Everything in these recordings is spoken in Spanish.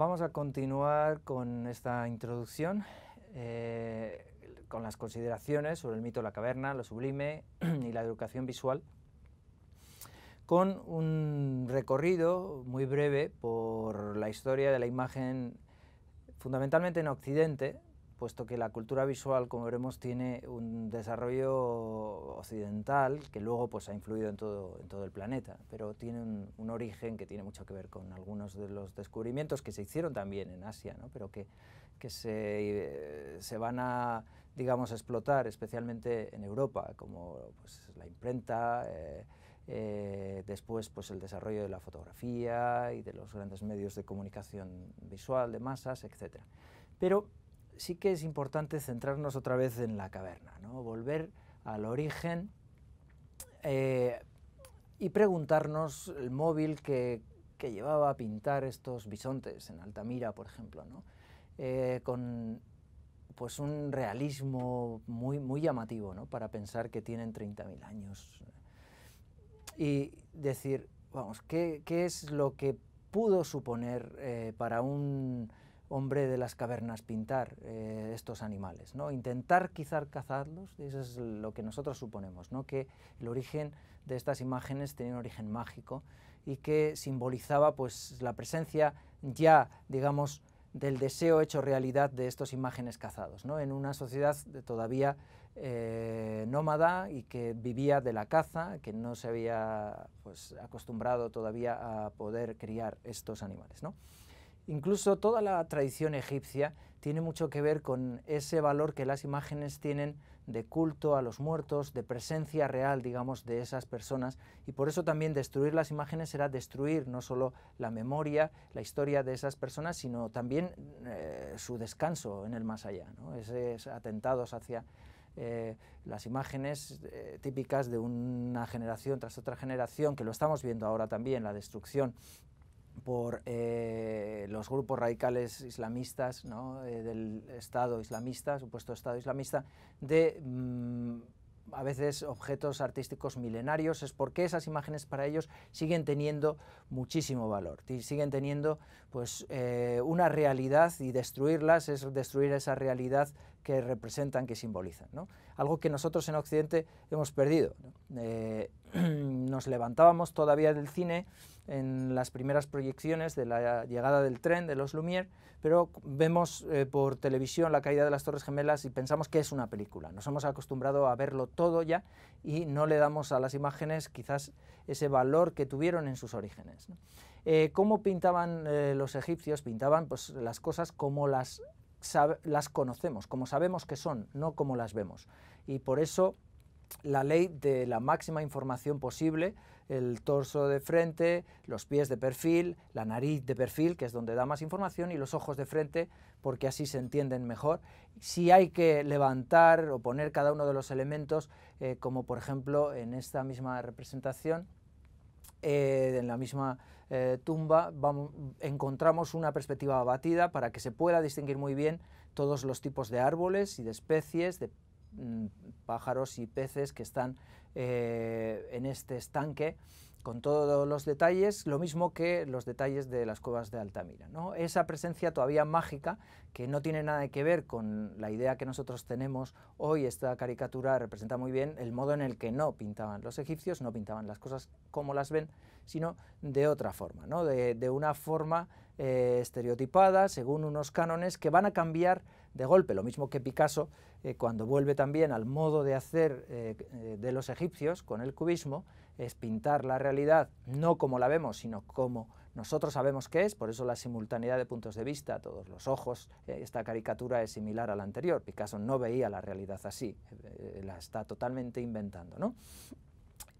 Vamos a continuar con esta introducción, eh, con las consideraciones sobre el mito de la caverna, lo sublime y la educación visual, con un recorrido muy breve por la historia de la imagen fundamentalmente en Occidente, puesto que la cultura visual, como veremos, tiene un desarrollo occidental que luego pues, ha influido en todo, en todo el planeta, pero tiene un, origen que tiene mucho que ver con algunos de los descubrimientos que se hicieron también en Asia, ¿no? pero que, se, eh, se, van a digamos, explotar especialmente en Europa, como pues, la imprenta, eh, eh, después pues el desarrollo de la fotografía y de los grandes medios de comunicación visual de masas, etc. Pero sí que es importante centrarnos otra vez en la caverna, volver al origen eh, y preguntarnos el móvil que, llevaba a pintar estos bisontes en Altamira, por ejemplo, eh, con pues un realismo muy, muy llamativo para pensar que tienen 30.000 años. Y decir, vamos, ¿qué, es lo que pudo suponer eh, para un hombre de las cavernas pintar eh, estos animales, intentar quizá cazarlos, eso es lo que nosotros suponemos, que el origen de estas imágenes tenía un origen mágico y que simbolizaba pues, la presencia ya, digamos, del deseo hecho realidad de estos imágenes cazados, en una sociedad todavía eh, nómada y que vivía de la caza, que no se había pues, acostumbrado todavía a poder criar estos animales. Incluso toda la tradición egipcia tiene mucho que ver con ese valor que las imágenes tienen de culto a los muertos, de presencia real, digamos, de esas personas. Y por eso también destruir las imágenes será destruir no solo la memoria, la historia de esas personas, sino también eh, su descanso en el más allá, esos atentados hacia eh, las imágenes eh, típicas de una generación tras otra generación, que lo estamos viendo ahora también, la destrucción por eh, los grupos radicales islamistas eh, del Estado islamista, supuesto Estado islamista, de mm, a veces objetos artísticos milenarios, es porque esas imágenes para ellos siguen teniendo muchísimo valor, siguen teniendo pues eh, una realidad y destruirlas es destruir esa realidad que representan, que simbolizan. Algo que nosotros en Occidente hemos perdido. Eh, nos levantábamos todavía del cine en las primeras proyecciones de la llegada del tren de los Lumière, pero vemos eh, por televisión la caída de las Torres Gemelas y pensamos que es una película. Nos hemos acostumbrado a verlo todo ya y no le damos a las imágenes quizás ese valor que tuvieron en sus orígenes. Eh, ¿Cómo pintaban los egipcios? Pintaban pues, las cosas como las las conocemos, como sabemos que son, no como las vemos. Y por eso la ley de la máxima información posible, el torso de frente, los pies de perfil, la nariz de perfil, que es donde da más información, y los ojos de frente, porque así se entienden mejor. Si hay que levantar o poner cada uno de los elementos, eh, como por ejemplo en esta misma representación, eh, en la misma eh, tumba encontramos una perspectiva abatida para que se pueda distinguir muy bien todos los tipos de árboles y de especies, de mm, pájaros y peces que están eh, en este estanque con todos los detalles, lo mismo que los detalles de las cuevas de Altamira. Esa presencia todavía mágica, que no tiene nada que ver con la idea que nosotros tenemos hoy, esta caricatura representa muy bien el modo en el que no pintaban los egipcios, no pintaban las cosas como las ven, sino de otra forma, ¿no? de, una forma eh, estereotipada, según unos cánones que van a cambiar de golpe, lo mismo que Picasso eh, cuando vuelve también al modo de hacer eh, de los egipcios con el cubismo, es pintar la realidad no como la vemos, sino como nosotros sabemos que es, por eso la simultaneidad de puntos de vista, todos los ojos, eh, esta caricatura es similar a la anterior, Picasso no veía la realidad así, la está totalmente inventando.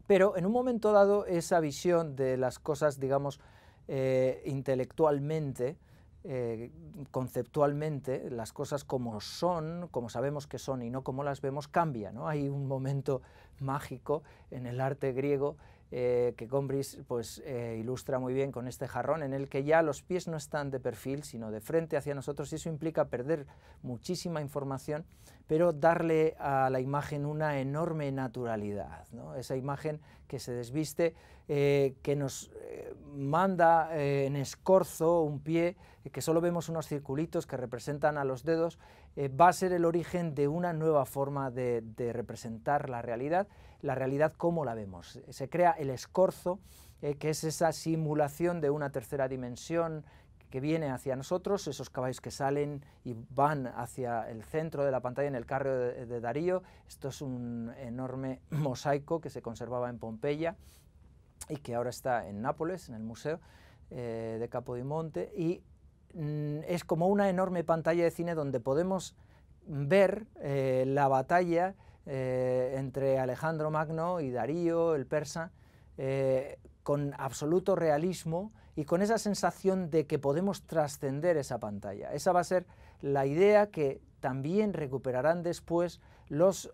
Pero en un momento dado esa visión de las cosas, digamos, intelectualmente, eh, conceptualmente las cosas como son, como sabemos que son y no como las vemos, cambia. ¿no? Hay un momento mágico en el arte griego eh, que Combris pues, eh, ilustra muy bien con este jarrón, en el que ya los pies no están de perfil, sino de frente hacia nosotros, y eso implica perder muchísima información, pero darle a la imagen una enorme naturalidad. Esa imagen que se desviste, eh, que nos manda en escorzo un pie, que solo vemos unos circulitos que representan a los dedos, eh, va a ser el origen de una nueva forma de, representar la realidad, la realidad como la vemos. Se crea el escorzo, eh, que es esa simulación de una tercera dimensión que viene hacia nosotros, esos caballos que salen y van hacia el centro de la pantalla en el carro de, Darío. Esto es un enorme mosaico que se conservaba en Pompeya y que ahora está en Nápoles, en el Museo eh, de Capodimonte, y Mm, es como una enorme pantalla de cine donde podemos ver eh, la batalla eh, entre Alejandro Magno y Darío, el persa, eh, con absoluto realismo y con esa sensación de que podemos trascender esa pantalla. Esa va a ser la idea que también recuperarán después los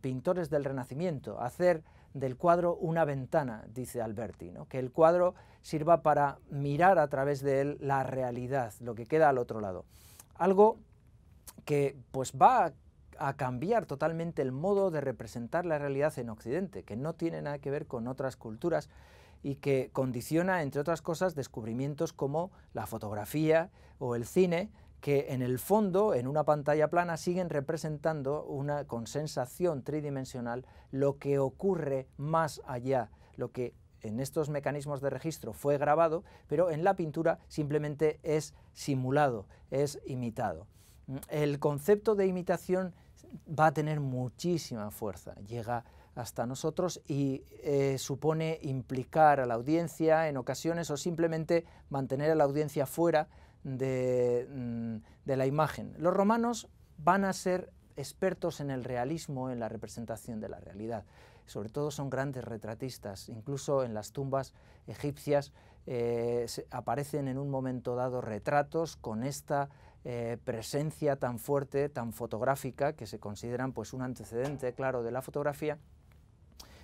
pintores del Renacimiento, hacer del cuadro una ventana, dice Alberti, que el cuadro sirva para mirar a través de él la realidad, lo que queda al otro lado. Algo que pues va a cambiar totalmente el modo de representar la realidad en Occidente, que no tiene nada que ver con otras culturas y que condiciona, entre otras cosas, descubrimientos como la fotografía o el cine, que en el fondo, en una pantalla plana, siguen representando una, con sensación tridimensional lo que ocurre más allá, lo que en estos mecanismos de registro fue grabado, pero en la pintura simplemente es simulado, es imitado. El concepto de imitación va a tener muchísima fuerza, llega hasta nosotros y eh, supone implicar a la audiencia en ocasiones o simplemente mantener a la audiencia fuera Mm, de, la imagen. Los romanos van a ser expertos en el realismo, en la representación de la realidad. Sobre todo son grandes retratistas, incluso en las tumbas egipcias eh, aparecen en un momento dado retratos con esta eh, presencia tan fuerte, tan fotográfica, que se consideran pues un antecedente claro de la fotografía.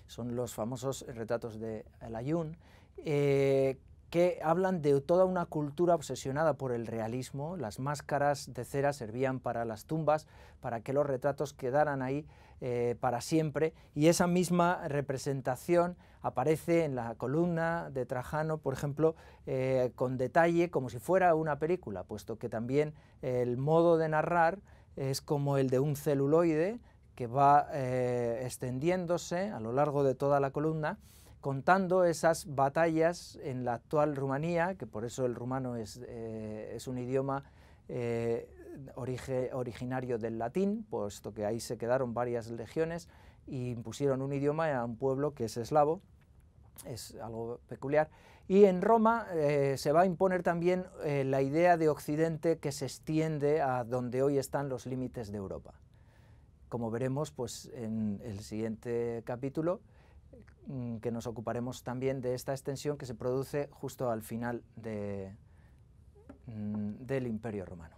Son los famosos retratos de El Ayun, eh, que hablan de toda una cultura obsesionada por el realismo. Las máscaras de cera servían para las tumbas, para que los retratos quedaran ahí eh, para siempre. Y esa misma representación aparece en la columna de Trajano, por ejemplo, eh, con detalle, como si fuera una película, puesto que también el modo de narrar es como el de un celuloide que va eh, extendiéndose a lo largo de toda la columna contando esas batallas en la actual Rumanía, que por eso el rumano es, eh, un idioma eh, originario del latín, puesto que ahí se quedaron varias legiones e impusieron un idioma a un pueblo que es eslavo, es algo peculiar. Y en Roma eh, se va a imponer también la idea de Occidente que se extiende a donde hoy están los límites de Europa. Como veremos pues, en el siguiente capítulo, Mm, que nos ocuparemos también de esta extensión que se produce justo al final de, mm, del Imperio Romano.